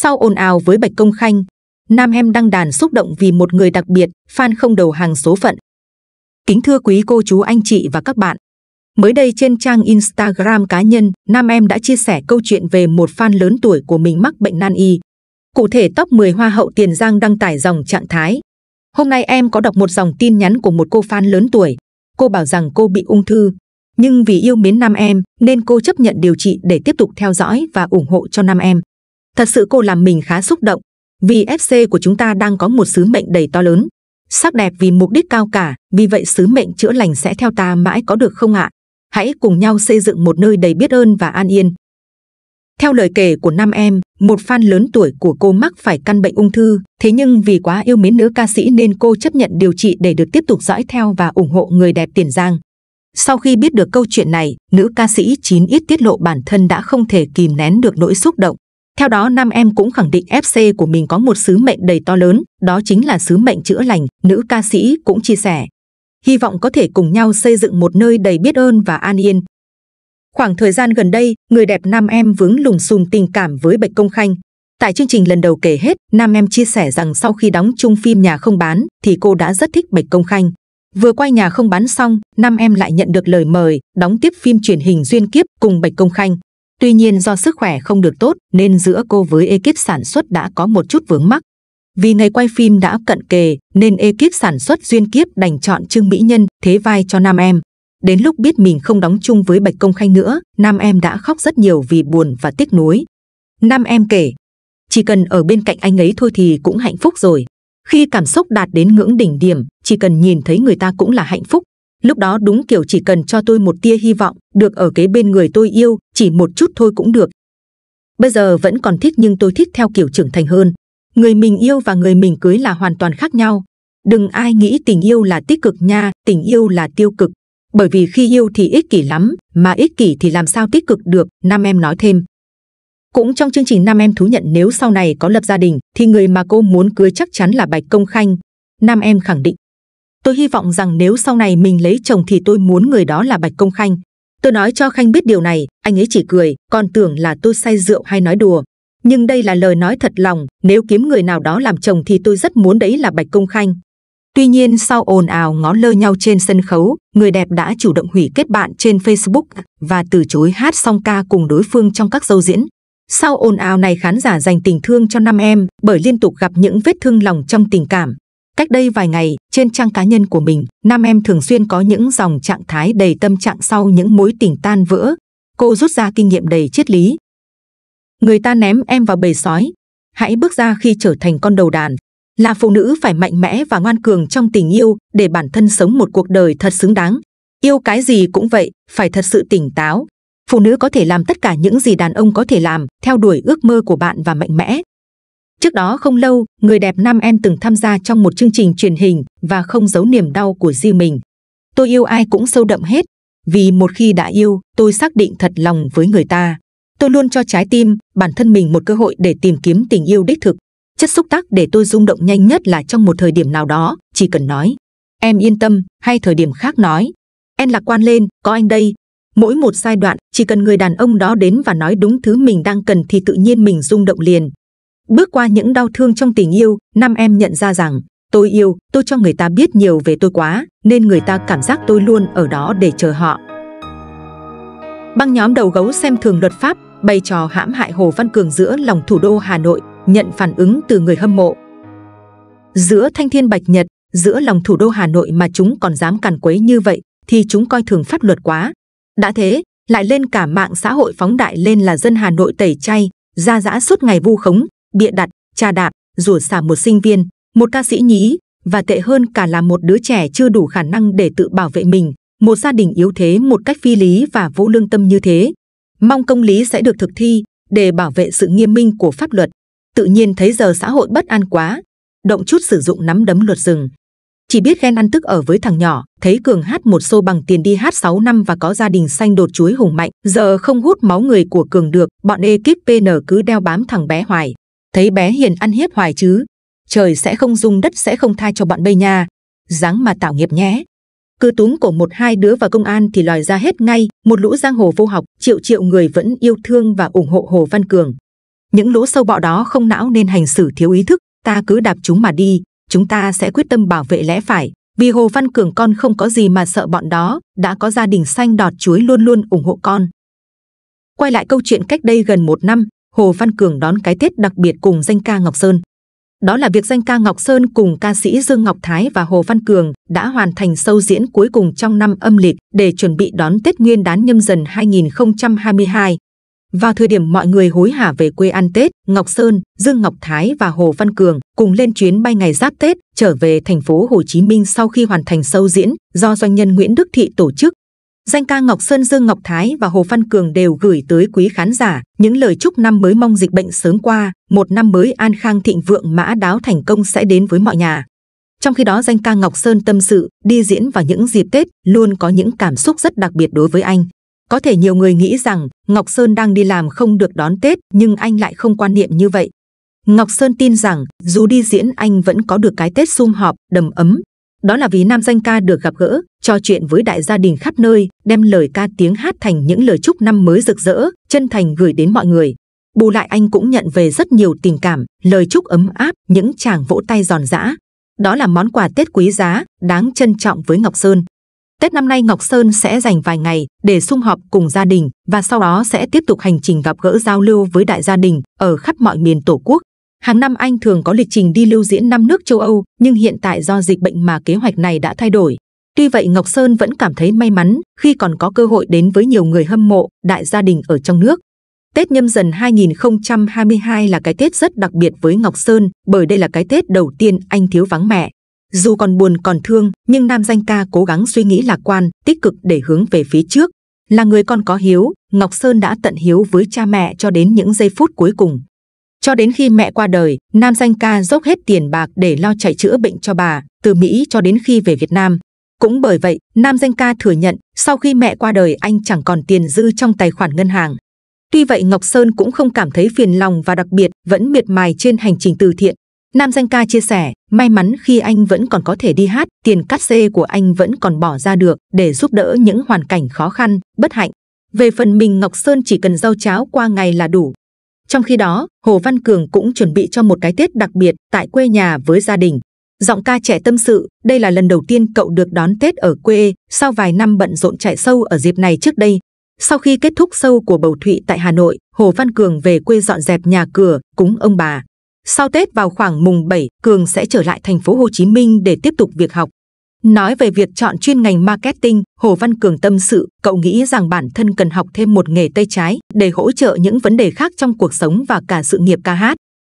Sau ồn ào với Bạch Công Khanh, Nam Em đăng đàn xúc động vì một người đặc biệt, fan không đầu hàng số phận. Kính thưa quý cô chú anh chị và các bạn, mới đây trên trang Instagram cá nhân, Nam Em đã chia sẻ câu chuyện về một fan lớn tuổi của mình mắc bệnh nan y. Cụ thể top 10 Hoa hậu Tiền Giang đăng tải dòng trạng thái. Hôm nay em có đọc một dòng tin nhắn của một cô fan lớn tuổi. Cô bảo rằng cô bị ung thư, nhưng vì yêu mến Nam Em nên cô chấp nhận điều trị để tiếp tục theo dõi và ủng hộ cho Nam Em. Thật sự cô làm mình khá xúc động, vì FC của chúng ta đang có một sứ mệnh đầy to lớn. Sắc đẹp vì mục đích cao cả, vì vậy sứ mệnh chữa lành sẽ theo ta mãi có được không ạ? Hãy cùng nhau xây dựng một nơi đầy biết ơn và an yên. Theo lời kể của năm em, một fan lớn tuổi của cô mắc phải căn bệnh ung thư, thế nhưng vì quá yêu mến nữ ca sĩ nên cô chấp nhận điều trị để được tiếp tục dõi theo và ủng hộ người đẹp Tiền Giang. Sau khi biết được câu chuyện này, nữ ca sĩ chín ít tiết lộ bản thân đã không thể kìm nén được nỗi xúc động. Theo đó, nam em cũng khẳng định FC của mình có một sứ mệnh đầy to lớn, đó chính là sứ mệnh chữa lành, nữ ca sĩ cũng chia sẻ. Hy vọng có thể cùng nhau xây dựng một nơi đầy biết ơn và an yên. Khoảng thời gian gần đây, người đẹp nam em vướng lùng xùm tình cảm với Bạch Công Khanh. Tại chương trình lần đầu kể hết, nam em chia sẻ rằng sau khi đóng chung phim Nhà không bán thì cô đã rất thích Bạch Công Khanh. Vừa quay Nhà không bán xong, nam em lại nhận được lời mời đóng tiếp phim truyền hình Duyên Kiếp cùng Bạch Công Khanh. Tuy nhiên do sức khỏe không được tốt nên giữa cô với ekip sản xuất đã có một chút vướng mắc. Vì ngày quay phim đã cận kề nên ekip sản xuất duyên kiếp đành chọn Trương Mỹ Nhân thế vai cho nam em. Đến lúc biết mình không đóng chung với Bạch Công Khanh nữa, nam em đã khóc rất nhiều vì buồn và tiếc nuối. Nam em kể, chỉ cần ở bên cạnh anh ấy thôi thì cũng hạnh phúc rồi. Khi cảm xúc đạt đến ngưỡng đỉnh điểm, chỉ cần nhìn thấy người ta cũng là hạnh phúc, Lúc đó đúng kiểu chỉ cần cho tôi một tia hy vọng, được ở kế bên người tôi yêu, chỉ một chút thôi cũng được. Bây giờ vẫn còn thích nhưng tôi thích theo kiểu trưởng thành hơn. Người mình yêu và người mình cưới là hoàn toàn khác nhau. Đừng ai nghĩ tình yêu là tích cực nha, tình yêu là tiêu cực. Bởi vì khi yêu thì ích kỷ lắm, mà ích kỷ thì làm sao tích cực được, Nam em nói thêm. Cũng trong chương trình Nam em thú nhận nếu sau này có lập gia đình thì người mà cô muốn cưới chắc chắn là Bạch Công Khanh. Nam em khẳng định Tôi hy vọng rằng nếu sau này mình lấy chồng thì tôi muốn người đó là Bạch Công Khanh. Tôi nói cho Khanh biết điều này, anh ấy chỉ cười, còn tưởng là tôi say rượu hay nói đùa. Nhưng đây là lời nói thật lòng, nếu kiếm người nào đó làm chồng thì tôi rất muốn đấy là Bạch Công Khanh. Tuy nhiên sau ồn ào ngó lơ nhau trên sân khấu, người đẹp đã chủ động hủy kết bạn trên Facebook và từ chối hát song ca cùng đối phương trong các dâu diễn. Sau ồn ào này khán giả dành tình thương cho năm em bởi liên tục gặp những vết thương lòng trong tình cảm. Cách đây vài ngày, trên trang cá nhân của mình, nam em thường xuyên có những dòng trạng thái đầy tâm trạng sau những mối tình tan vỡ. Cô rút ra kinh nghiệm đầy triết lý. Người ta ném em vào bầy sói. Hãy bước ra khi trở thành con đầu đàn. Là phụ nữ phải mạnh mẽ và ngoan cường trong tình yêu để bản thân sống một cuộc đời thật xứng đáng. Yêu cái gì cũng vậy, phải thật sự tỉnh táo. Phụ nữ có thể làm tất cả những gì đàn ông có thể làm, theo đuổi ước mơ của bạn và mạnh mẽ. Trước đó không lâu, người đẹp Nam Em từng tham gia trong một chương trình truyền hình và không giấu niềm đau của riêng mình. Tôi yêu ai cũng sâu đậm hết, vì một khi đã yêu, tôi xác định thật lòng với người ta. Tôi luôn cho trái tim, bản thân mình một cơ hội để tìm kiếm tình yêu đích thực. Chất xúc tác để tôi rung động nhanh nhất là trong một thời điểm nào đó, chỉ cần nói. Em yên tâm, hay thời điểm khác nói. Em lạc quan lên, có anh đây. Mỗi một giai đoạn, chỉ cần người đàn ông đó đến và nói đúng thứ mình đang cần thì tự nhiên mình rung động liền, Bước qua những đau thương trong tình yêu, năm em nhận ra rằng tôi yêu, tôi cho người ta biết nhiều về tôi quá, nên người ta cảm giác tôi luôn ở đó để chờ họ. Băng nhóm đầu gấu xem thường luật pháp, bày trò hãm hại Hồ Văn Cường giữa lòng thủ đô Hà Nội, nhận phản ứng từ người hâm mộ. Giữa thanh thiên bạch nhật, giữa lòng thủ đô Hà Nội mà chúng còn dám càn quấy như vậy, thì chúng coi thường pháp luật quá. Đã thế, lại lên cả mạng xã hội phóng đại lên là dân Hà Nội tẩy chay, ra dã suốt ngày vu khống, bịa đặt, trà đạp, rủa xả một sinh viên, một ca sĩ nhí và tệ hơn cả là một đứa trẻ chưa đủ khả năng để tự bảo vệ mình, một gia đình yếu thế một cách phi lý và vô lương tâm như thế. Mong công lý sẽ được thực thi để bảo vệ sự nghiêm minh của pháp luật. Tự nhiên thấy giờ xã hội bất an quá, động chút sử dụng nắm đấm luật rừng. Chỉ biết ghen ăn tức ở với thằng nhỏ, thấy Cường hát một xô bằng tiền đi hát 6 năm và có gia đình xanh đột chuối hùng mạnh, giờ không hút máu người của Cường được, bọn ekip PN cứ đeo bám thằng bé hoài thấy bé hiền ăn hiếp hoài chứ trời sẽ không dung đất sẽ không tha cho bọn bây nha dáng mà tạo nghiệp nhé cứ túm cổ một hai đứa vào công an thì lòi ra hết ngay một lũ giang hồ vô học triệu triệu người vẫn yêu thương và ủng hộ hồ văn cường những lũ sâu bọ đó không não nên hành xử thiếu ý thức ta cứ đạp chúng mà đi chúng ta sẽ quyết tâm bảo vệ lẽ phải vì hồ văn cường con không có gì mà sợ bọn đó đã có gia đình xanh đọt chuối luôn luôn ủng hộ con quay lại câu chuyện cách đây gần một năm Hồ Văn Cường đón cái Tết đặc biệt cùng danh ca Ngọc Sơn. Đó là việc danh ca Ngọc Sơn cùng ca sĩ Dương Ngọc Thái và Hồ Văn Cường đã hoàn thành sâu diễn cuối cùng trong năm âm lịch để chuẩn bị đón Tết Nguyên đán nhâm dần 2022. Vào thời điểm mọi người hối hả về quê ăn Tết, Ngọc Sơn, Dương Ngọc Thái và Hồ Văn Cường cùng lên chuyến bay ngày giáp Tết trở về thành phố Hồ Chí Minh sau khi hoàn thành sâu diễn do doanh nhân Nguyễn Đức Thị tổ chức Danh ca Ngọc Sơn Dương Ngọc Thái và Hồ Văn Cường đều gửi tới quý khán giả những lời chúc năm mới mong dịch bệnh sớm qua, một năm mới an khang thịnh vượng mã đáo thành công sẽ đến với mọi nhà. Trong khi đó danh ca Ngọc Sơn tâm sự, đi diễn vào những dịp Tết luôn có những cảm xúc rất đặc biệt đối với anh. Có thể nhiều người nghĩ rằng Ngọc Sơn đang đi làm không được đón Tết nhưng anh lại không quan niệm như vậy. Ngọc Sơn tin rằng dù đi diễn anh vẫn có được cái Tết sum họp, đầm ấm. Đó là vì nam danh ca được gặp gỡ, trò chuyện với đại gia đình khắp nơi, đem lời ca tiếng hát thành những lời chúc năm mới rực rỡ, chân thành gửi đến mọi người. Bù lại anh cũng nhận về rất nhiều tình cảm, lời chúc ấm áp, những chàng vỗ tay giòn giã. Đó là món quà Tết quý giá, đáng trân trọng với Ngọc Sơn. Tết năm nay Ngọc Sơn sẽ dành vài ngày để sum họp cùng gia đình và sau đó sẽ tiếp tục hành trình gặp gỡ giao lưu với đại gia đình ở khắp mọi miền Tổ quốc. Hàng năm anh thường có lịch trình đi lưu diễn năm nước châu Âu, nhưng hiện tại do dịch bệnh mà kế hoạch này đã thay đổi. Tuy vậy Ngọc Sơn vẫn cảm thấy may mắn khi còn có cơ hội đến với nhiều người hâm mộ, đại gia đình ở trong nước. Tết nhâm dần 2022 là cái Tết rất đặc biệt với Ngọc Sơn bởi đây là cái Tết đầu tiên anh thiếu vắng mẹ. Dù còn buồn còn thương, nhưng nam danh ca cố gắng suy nghĩ lạc quan, tích cực để hướng về phía trước. Là người con có hiếu, Ngọc Sơn đã tận hiếu với cha mẹ cho đến những giây phút cuối cùng. Cho đến khi mẹ qua đời, nam danh ca dốc hết tiền bạc để lo chạy chữa bệnh cho bà, từ Mỹ cho đến khi về Việt Nam. Cũng bởi vậy, nam danh ca thừa nhận sau khi mẹ qua đời anh chẳng còn tiền dư trong tài khoản ngân hàng. Tuy vậy Ngọc Sơn cũng không cảm thấy phiền lòng và đặc biệt vẫn miệt mài trên hành trình từ thiện. Nam danh ca chia sẻ, may mắn khi anh vẫn còn có thể đi hát, tiền cắt xê của anh vẫn còn bỏ ra được để giúp đỡ những hoàn cảnh khó khăn, bất hạnh. Về phần mình Ngọc Sơn chỉ cần rau cháo qua ngày là đủ. Trong khi đó, Hồ Văn Cường cũng chuẩn bị cho một cái Tết đặc biệt tại quê nhà với gia đình. Giọng ca trẻ tâm sự, đây là lần đầu tiên cậu được đón Tết ở quê, sau vài năm bận rộn chạy sâu ở dịp này trước đây. Sau khi kết thúc sâu của Bầu Thụy tại Hà Nội, Hồ Văn Cường về quê dọn dẹp nhà cửa, cúng ông bà. Sau Tết vào khoảng mùng 7, Cường sẽ trở lại thành phố Hồ Chí Minh để tiếp tục việc học. Nói về việc chọn chuyên ngành marketing, Hồ Văn Cường tâm sự, cậu nghĩ rằng bản thân cần học thêm một nghề tay trái để hỗ trợ những vấn đề khác trong cuộc sống và cả sự nghiệp ca hát.